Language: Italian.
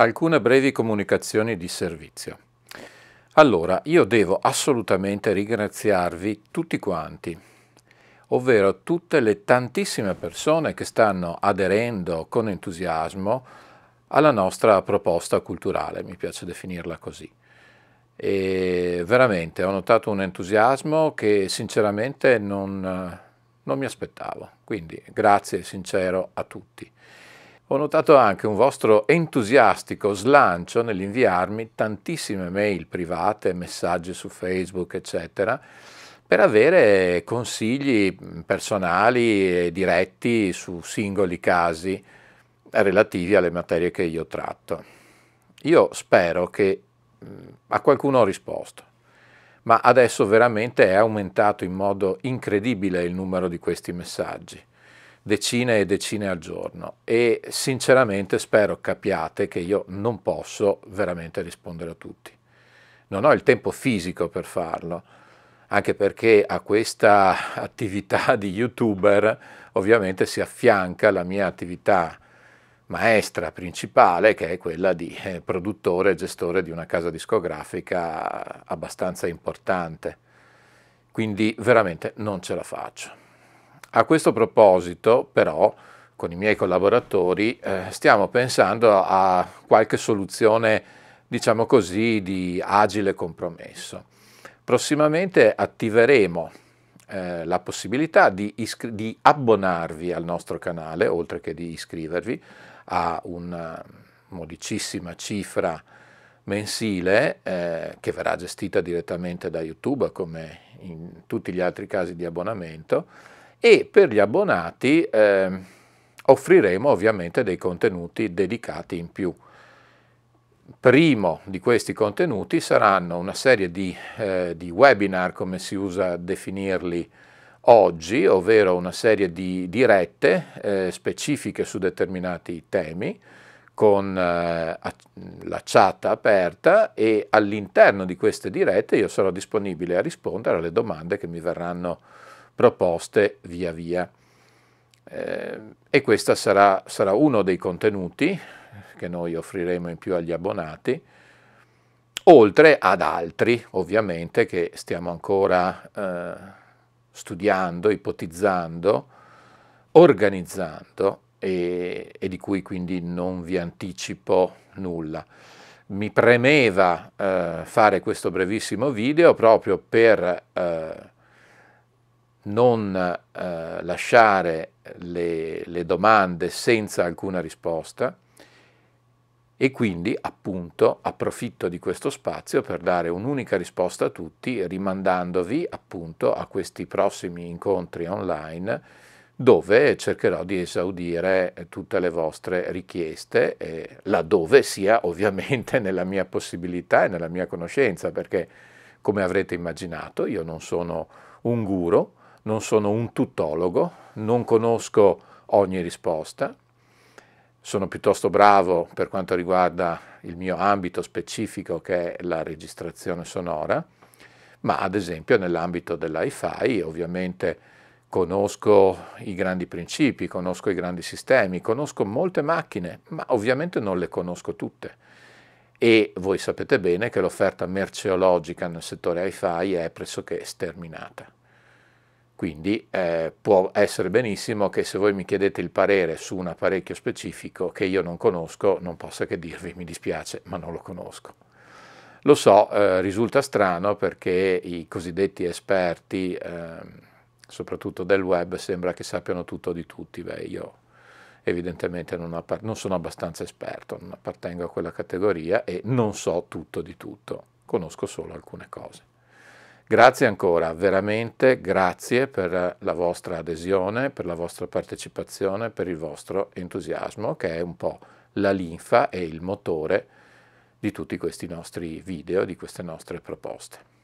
Alcune brevi comunicazioni di servizio. Allora, io devo assolutamente ringraziarvi tutti quanti, ovvero tutte le tantissime persone che stanno aderendo con entusiasmo alla nostra proposta culturale, mi piace definirla così. E veramente ho notato un entusiasmo che sinceramente non, non mi aspettavo, quindi grazie sincero a tutti. Ho notato anche un vostro entusiastico slancio nell'inviarmi tantissime mail private, messaggi su Facebook, eccetera, per avere consigli personali e diretti su singoli casi relativi alle materie che io tratto. Io spero che mm, a qualcuno ho risposto, ma adesso veramente è aumentato in modo incredibile il numero di questi messaggi decine e decine al giorno e sinceramente spero capiate che io non posso veramente rispondere a tutti. Non ho il tempo fisico per farlo, anche perché a questa attività di youtuber ovviamente si affianca la mia attività maestra principale che è quella di eh, produttore e gestore di una casa discografica abbastanza importante. Quindi veramente non ce la faccio. A questo proposito, però, con i miei collaboratori eh, stiamo pensando a qualche soluzione, diciamo così, di agile compromesso. Prossimamente attiveremo eh, la possibilità di, iscri- di, abbonarvi al nostro canale, oltre che di iscrivervi a una modicissima cifra mensile eh, che verrà gestita direttamente da YouTube come in tutti gli altri casi di abbonamento e per gli abbonati eh, offriremo ovviamente dei contenuti dedicati in più. Primo di questi contenuti saranno una serie di, eh, di webinar, come si usa definirli oggi, ovvero una serie di dirette eh, specifiche su determinati temi, con eh, la chat aperta e all'interno di queste dirette io sarò disponibile a rispondere alle domande che mi verranno proposte via via. Eh, e questo sarà, sarà, uno dei contenuti che noi offriremo in più agli abbonati, oltre ad altri ovviamente che stiamo ancora eh, studiando, ipotizzando, organizzando e, e, di cui quindi non vi anticipo nulla. Mi premeva eh, fare questo brevissimo video proprio per eh, non eh, lasciare le, le domande senza alcuna risposta e quindi appunto approfitto di questo spazio per dare un'unica risposta a tutti rimandandovi appunto a questi prossimi incontri online dove cercherò di esaudire tutte le vostre richieste, eh, laddove sia ovviamente nella mia possibilità e nella mia conoscenza, perché come avrete immaginato io non sono un guru, non sono un tuttologo, non conosco ogni risposta, sono piuttosto bravo per quanto riguarda il mio ambito specifico che è la registrazione sonora, ma ad esempio nell'ambito dell'iFi ovviamente conosco i grandi principi, conosco i grandi sistemi, conosco molte macchine, ma ovviamente non le conosco tutte. E voi sapete bene che l'offerta merceologica nel settore hi-fi è pressoché sterminata. Quindi eh, può essere benissimo che se voi mi chiedete il parere su un apparecchio specifico che io non conosco, non possa che dirvi mi dispiace, ma non lo conosco. Lo so, eh, risulta strano perché i cosiddetti esperti, eh, soprattutto del web, sembra che sappiano tutto di tutti. Beh, io evidentemente non, appart- non sono abbastanza esperto, non appartengo a quella categoria e non so tutto di tutto, conosco solo alcune cose. Grazie ancora, veramente grazie per la vostra adesione, per la vostra partecipazione, per il vostro entusiasmo che è un po' la linfa e il motore di tutti questi nostri video, di queste nostre proposte.